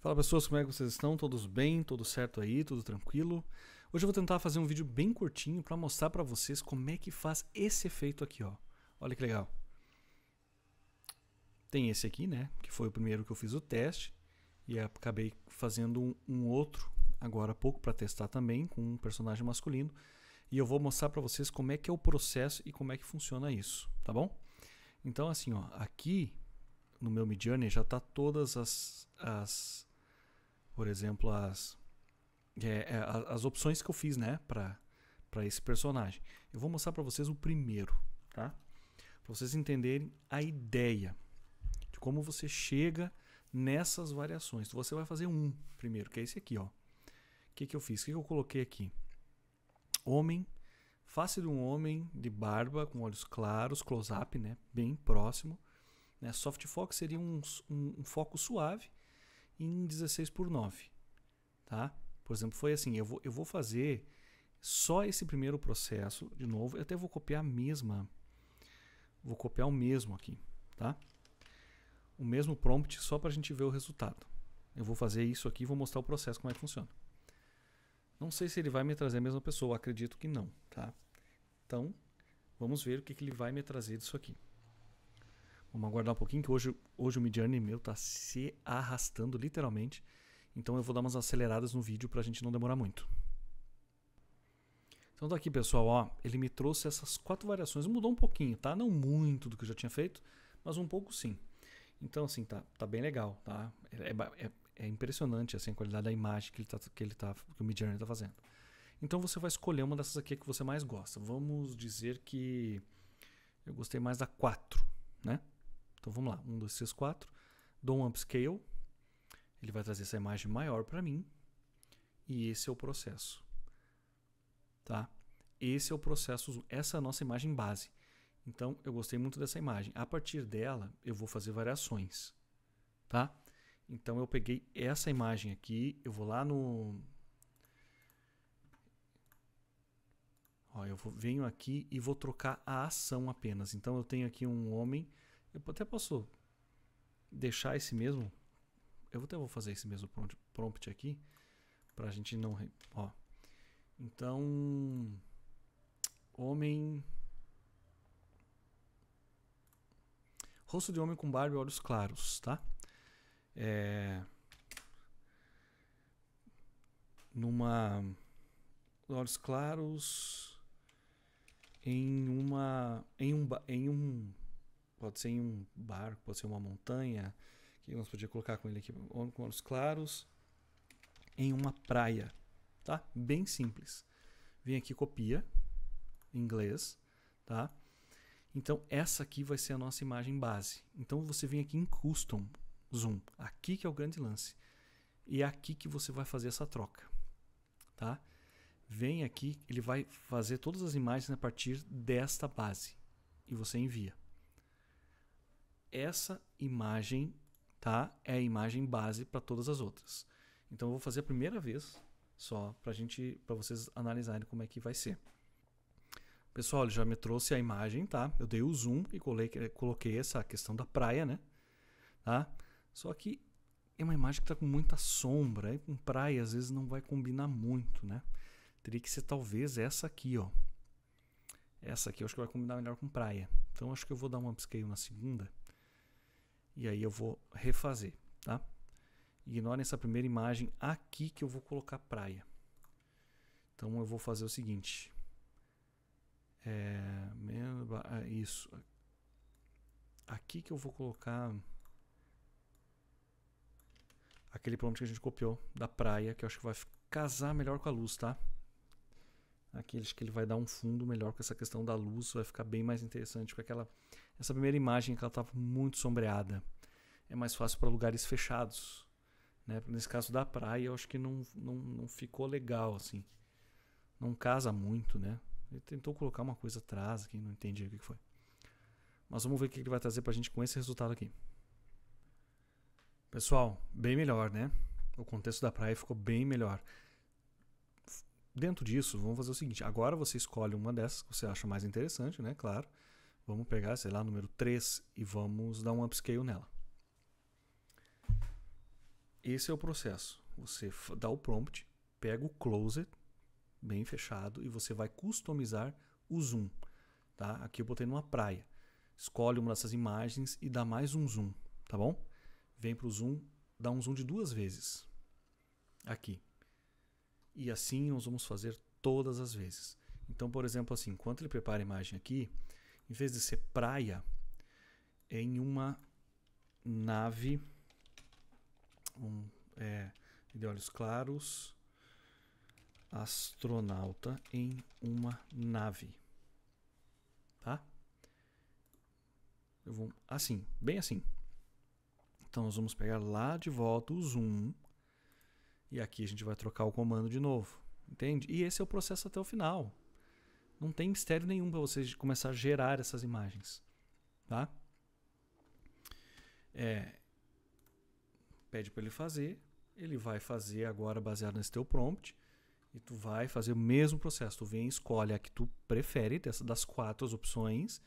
Fala pessoas, como é que vocês estão? Todos bem? Tudo certo aí? Tudo tranquilo? Hoje eu vou tentar fazer um vídeo bem curtinho para mostrar para vocês como é que faz esse efeito aqui, ó. Olha que legal. Tem esse aqui, né? Que foi o primeiro que eu fiz o teste e acabei fazendo um, um outro agora há pouco para testar também com um personagem masculino e eu vou mostrar para vocês como é que é o processo e como é que funciona isso, tá bom? Então assim, ó, aqui no meu Midjourney já tá todas as, as por exemplo, as, é, é as opções que eu fiz, né, para esse personagem. Eu vou mostrar para vocês o primeiro, tá? Para vocês entenderem a ideia de como você chega nessas variações. Então, você vai fazer um primeiro, que é esse aqui, ó. O que, que eu fiz? O que, que eu coloquei aqui? Homem, face de um homem de barba, com olhos claros, close-up, né? Bem próximo. Né? Soft foco seria um, um, um foco suave em 16 por 9. Tá? Por exemplo, foi assim, eu vou, eu vou fazer só esse primeiro processo de novo, eu até vou copiar a mesma, vou copiar o mesmo aqui, tá? O mesmo prompt só para a gente ver o resultado. Eu vou fazer isso aqui e vou mostrar o processo como é que funciona. Não sei se ele vai me trazer a mesma pessoa, acredito que não, tá? Então, vamos ver o que, que ele vai me trazer disso aqui. Vamos aguardar um pouquinho, que hoje, hoje o Midiane meu tá se arrastando literalmente. Então eu vou dar umas aceleradas no vídeo para a gente não demorar muito. Então tá aqui, pessoal, ó, ele me trouxe essas quatro variações, mudou um pouquinho, tá? Não muito do que eu já tinha feito, mas um pouco sim. Então assim, tá, tá bem legal, tá? É, é, é, é impressionante assim, a qualidade da imagem que ele tá, que ele tá, que o Midjourney tá fazendo. Então você vai escolher uma dessas aqui que você mais gosta. Vamos dizer que eu gostei mais da 4, né? Então vamos lá, 1, 2, 3, 4. Dou um upscale, ele vai trazer essa imagem maior para mim. E esse é o processo. Tá? Esse é o processo, essa é a nossa imagem base. Então eu gostei muito dessa imagem. A partir dela eu vou fazer variações. Tá? Então eu peguei essa imagem aqui, eu vou lá no Ó, eu vou, venho aqui e vou trocar a ação apenas. Então eu tenho aqui um homem eu até posso deixar esse mesmo. Eu até vou fazer esse mesmo prompt aqui. Pra gente não. Ó. Então. Homem. Rosto de homem com barba e olhos claros, tá? É. Numa. Olhos claros. Em uma. Em um. Em um pode ser em um barco, pode ser uma montanha, que nós podíamos colocar com ele aqui, com olhos claros, em uma praia, tá? Bem simples. Vem aqui, copia, em inglês, tá? Então, essa aqui vai ser a nossa imagem base. Então, você vem aqui em Custom Zoom. Aqui que é o grande lance. E é aqui que você vai fazer essa troca, tá? Vem aqui, ele vai fazer todas as imagens a partir desta base. E você envia essa imagem tá? é a imagem base para todas as outras. Então eu vou fazer a primeira vez só para gente, para vocês analisarem como é que vai ser. Pessoal, ele já me trouxe a imagem, tá? Eu dei o zoom e colei, eh, coloquei essa questão da praia, né? Tá? Só que é uma imagem que está com muita sombra, e com praia às vezes não vai combinar muito, né? Teria que ser talvez essa aqui, ó. Essa aqui eu acho que vai combinar melhor com praia. Então acho que eu vou dar uma upscale na segunda e aí eu vou refazer, tá? Ignorem essa primeira imagem aqui que eu vou colocar praia. Então eu vou fazer o seguinte. É, é isso. Aqui que eu vou colocar aquele prompt que a gente copiou da praia, que eu acho que vai casar melhor com a luz, tá? Aqui acho que ele vai dar um fundo melhor com essa questão da luz, vai ficar bem mais interessante com aquela essa primeira imagem que ela estava muito sombreada. É mais fácil para lugares fechados. Né? Nesse caso da praia, eu acho que não, não, não ficou legal, assim. Não casa muito, né? Ele tentou colocar uma coisa atrás, que não entendi o que foi. Mas vamos ver o que ele vai trazer para a gente com esse resultado aqui. Pessoal, bem melhor, né? O contexto da praia ficou bem melhor. Dentro disso, vamos fazer o seguinte: agora você escolhe uma dessas que você acha mais interessante, né? Claro. Vamos pegar, sei lá, número 3 e vamos dar um upscale nela. Esse é o processo. Você dá o prompt, pega o closet, bem fechado, e você vai customizar o zoom. Tá? Aqui eu botei numa praia. Escolhe uma dessas imagens e dá mais um zoom, tá bom? Vem para o zoom, dá um zoom de duas vezes. Aqui. E assim nós vamos fazer todas as vezes. Então, por exemplo, assim, enquanto ele prepara a imagem aqui, em vez de ser praia, é em uma nave um, é, de olhos claros, astronauta em uma nave. Tá? Eu vou assim, bem assim. Então nós vamos pegar lá de volta o zoom e aqui a gente vai trocar o comando de novo, entende? E esse é o processo até o final. Não tem mistério nenhum para você começar a gerar essas imagens, tá? É, pede para ele fazer, ele vai fazer agora baseado nesse teu prompt e tu vai fazer o mesmo processo. Tu vem escolhe a que tu prefere dessa das quatro opções.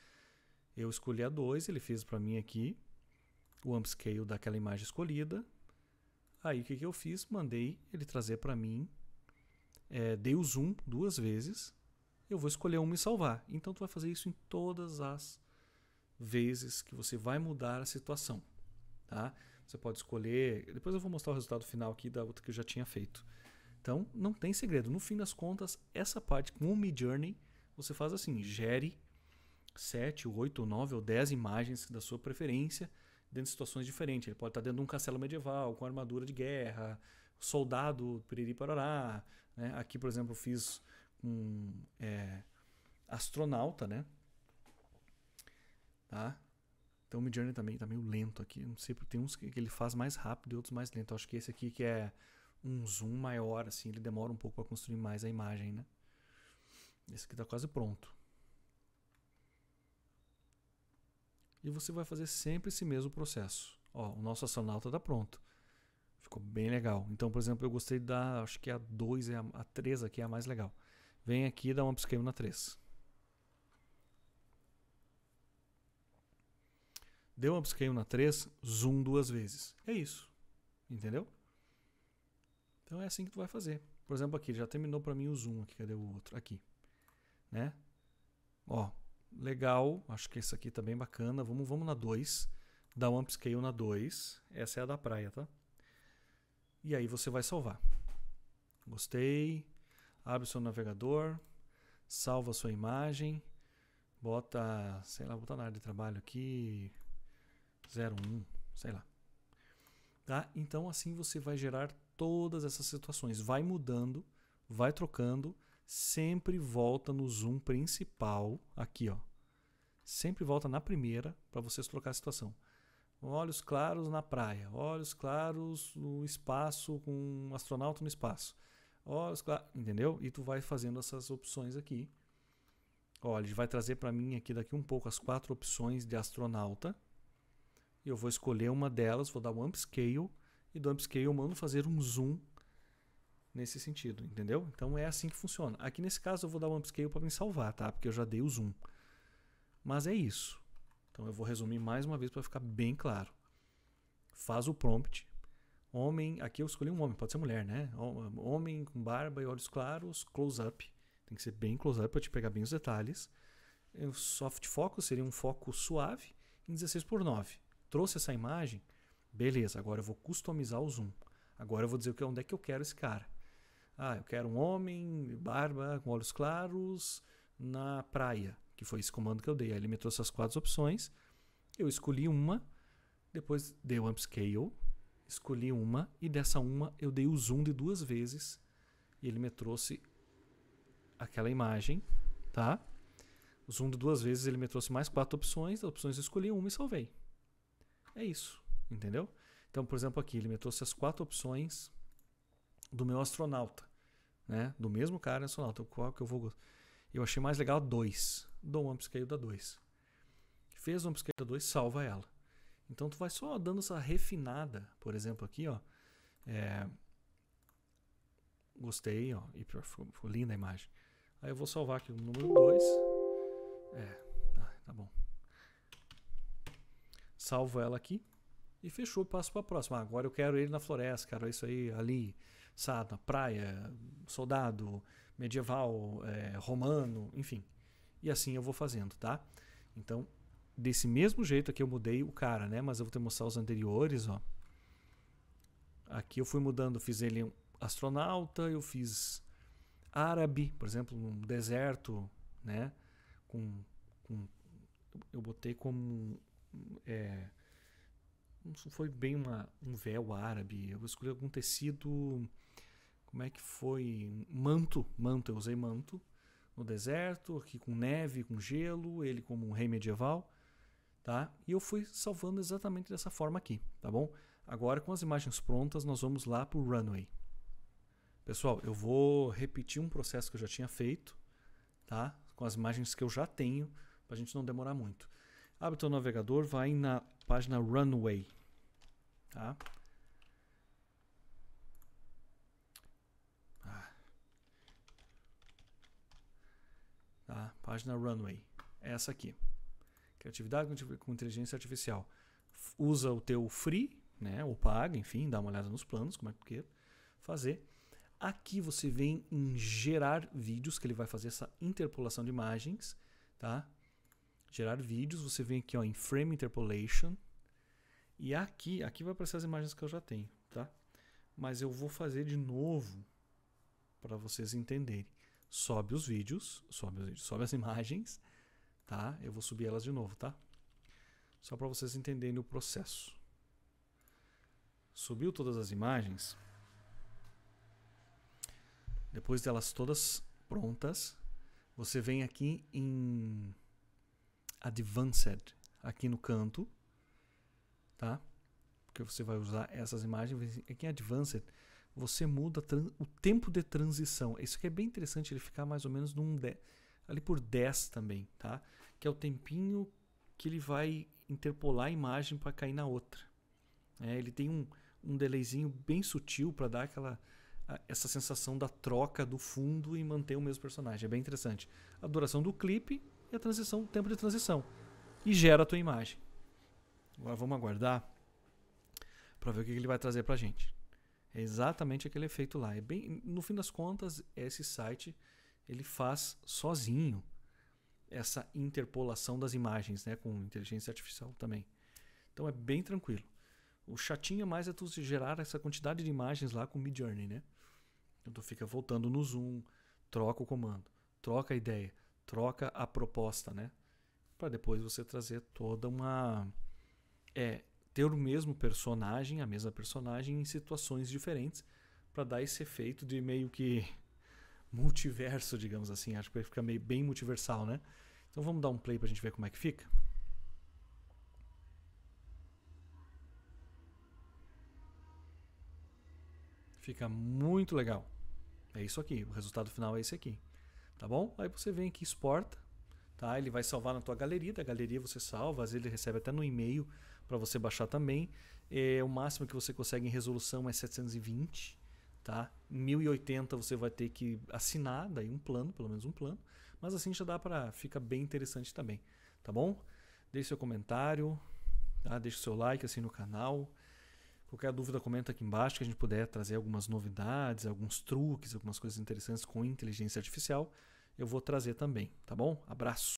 Eu escolhi a dois, ele fez para mim aqui o upscale daquela imagem escolhida. Aí o que, que eu fiz? Mandei ele trazer para mim, é, dei o zoom duas vezes eu vou escolher um me salvar. Então tu vai fazer isso em todas as vezes que você vai mudar a situação, tá? Você pode escolher, depois eu vou mostrar o resultado final aqui da outra que eu já tinha feito. Então, não tem segredo. No fim das contas, essa parte com o Me Journey, você faz assim, gere 7, 8, 9 ou 10 imagens da sua preferência dentro de situações diferentes. Ele pode estar dentro de um castelo medieval, com armadura de guerra, soldado, piriri parará. Né? Aqui, por exemplo, eu fiz um é, astronauta, né? Tá? Então o Midjourney também tá, tá meio lento aqui. Não sei, tem uns que ele faz mais rápido e outros mais lento. Eu acho que esse aqui que é um zoom maior, assim, ele demora um pouco para construir mais a imagem, né? Esse aqui tá quase pronto. E você vai fazer sempre esse mesmo processo. Ó, o nosso astronauta tá pronto. Ficou bem legal. Então, por exemplo, eu gostei da. Acho que a 2 é a, a 3 aqui é a mais legal vem aqui e dá um upscale na 3. Deu um upscale na 3, zoom duas vezes. É isso. Entendeu? Então é assim que tu vai fazer. Por exemplo, aqui, já terminou para mim o zoom aqui. Cadê o outro? Aqui. Né? Ó, legal. Acho que esse aqui tá bem bacana. Vamos, vamos na 2. Dá um upscale na 2. Essa é a da praia, tá? E aí você vai salvar. Gostei abre o seu navegador, salva a sua imagem, bota, sei lá, bota na área de trabalho aqui 01, sei lá. Tá? Então assim você vai gerar todas essas situações, vai mudando, vai trocando, sempre volta no zoom principal aqui, ó. Sempre volta na primeira para vocês trocar a situação. Olhos claros na praia, olhos claros no espaço com um astronauta no espaço entendeu? E tu vai fazendo essas opções aqui. Ó, ele vai trazer para mim aqui daqui um pouco as quatro opções de astronauta. E eu vou escolher uma delas, vou dar um upscale e do upscale eu mando fazer um zoom nesse sentido, entendeu? Então é assim que funciona. Aqui nesse caso eu vou dar um upscale para me salvar, tá? Porque eu já dei o zoom. Mas é isso. Então eu vou resumir mais uma vez para ficar bem claro. Faz o prompt, Homem, aqui eu escolhi um homem, pode ser mulher, né? Homem com barba e olhos claros, close-up. Tem que ser bem close-up para te pegar bem os detalhes. O soft focus seria um foco suave em 16 por 9. Trouxe essa imagem, beleza, agora eu vou customizar o zoom. Agora eu vou dizer onde é que eu quero esse cara. Ah, eu quero um homem, barba, com olhos claros, na praia, que foi esse comando que eu dei. Aí ele me trouxe as quatro opções, eu escolhi uma, depois dei o upscale, Escolhi uma e dessa uma eu dei o zoom de duas vezes e ele me trouxe aquela imagem, tá? O zoom de duas vezes ele me trouxe mais quatro opções, as opções eu escolhi uma e salvei. É isso, entendeu? Então, por exemplo, aqui ele me trouxe as quatro opções do meu astronauta, né? Do mesmo cara astronauta, qual que eu vou Eu achei mais legal a 2. Dou um upscale da 2. Fez um upscale da 2, salva ela. Então tu vai só dando essa refinada, por exemplo aqui, ó, é, gostei, ó, e ficou, ficou linda a imagem. Aí eu vou salvar aqui o número 2. É, tá, tá bom. Salvo ela aqui e fechou, passo para a próxima. Ah, agora eu quero ele na floresta, quero isso aí ali, sabe, na praia, soldado, medieval, é, romano, enfim. E assim eu vou fazendo, tá? Então, desse mesmo jeito aqui eu mudei o cara, né? Mas eu vou te mostrar os anteriores, ó. Aqui eu fui mudando, fiz ele um astronauta, eu fiz árabe, por exemplo, um deserto, né? Com, com eu botei como é, não foi bem uma, um véu árabe, eu escolhi algum tecido, como é que foi? Manto, manto, eu usei manto no deserto, aqui com neve, com gelo, ele como um rei medieval tá? E eu fui salvando exatamente dessa forma aqui, tá bom? Agora com as imagens prontas, nós vamos lá para o runway. Pessoal, eu vou repetir um processo que eu já tinha feito, tá? Com as imagens que eu já tenho, para a gente não demorar muito. Abre o teu navegador, vai na página runway, tá? Ah. tá página runway, é essa aqui. Criatividade com inteligência artificial. Usa o teu free, né? Ou paga, enfim, dá uma olhada nos planos, como é que quer fazer. Aqui você vem em gerar vídeos, que ele vai fazer essa interpolação de imagens, tá? Gerar vídeos, você vem aqui ó, em Frame Interpolation. E aqui, aqui vai aparecer as imagens que eu já tenho, tá? Mas eu vou fazer de novo para vocês entenderem. Sobe os vídeos, sobe os vídeos, sobe as imagens tá? Eu vou subir elas de novo, tá? Só para vocês entenderem o processo. Subiu todas as imagens. Depois delas todas prontas, você vem aqui em Advanced, aqui no canto, tá? Porque você vai usar essas imagens. Aqui em Advanced, você muda o tempo de transição. Isso que é bem interessante, ele ficar mais ou menos num 10. De ali por 10 também, tá? Que é o tempinho que ele vai interpolar a imagem para cair na outra. É, ele tem um, um delayzinho bem sutil para dar aquela essa sensação da troca do fundo e manter o mesmo personagem. É bem interessante. A duração do clipe e a transição, o tempo de transição. E gera a tua imagem. Agora vamos aguardar para ver o que ele vai trazer para gente. É exatamente aquele efeito lá. É bem, no fim das contas, esse site ele faz sozinho essa interpolação das imagens, né, com inteligência artificial também. Então é bem tranquilo. O chatinho mais é tu gerar essa quantidade de imagens lá com Midjourney, né? Então tu fica voltando no zoom, troca o comando, troca a ideia, troca a proposta, né? Para depois você trazer toda uma é ter o mesmo personagem, a mesma personagem em situações diferentes, para dar esse efeito de meio que multiverso, digamos assim. Acho que ficar meio bem multiversal, né? Então vamos dar um play pra gente ver como é que fica. Fica muito legal. É isso aqui, o resultado final é esse aqui. Tá bom? Aí você vem aqui exporta, tá? Ele vai salvar na tua galeria, da galeria você salva, às vezes ele recebe até no e-mail para você baixar também. É, o máximo que você consegue em resolução é 720, tá? 1080 você vai ter que assinar daí um plano, pelo menos um plano, mas assim já dá para fica bem interessante também, tá bom? Deixe seu comentário, tá? deixe seu like assim no canal. Qualquer dúvida comenta aqui embaixo que a gente puder trazer algumas novidades, alguns truques, algumas coisas interessantes com inteligência artificial, eu vou trazer também, tá bom? Abraço.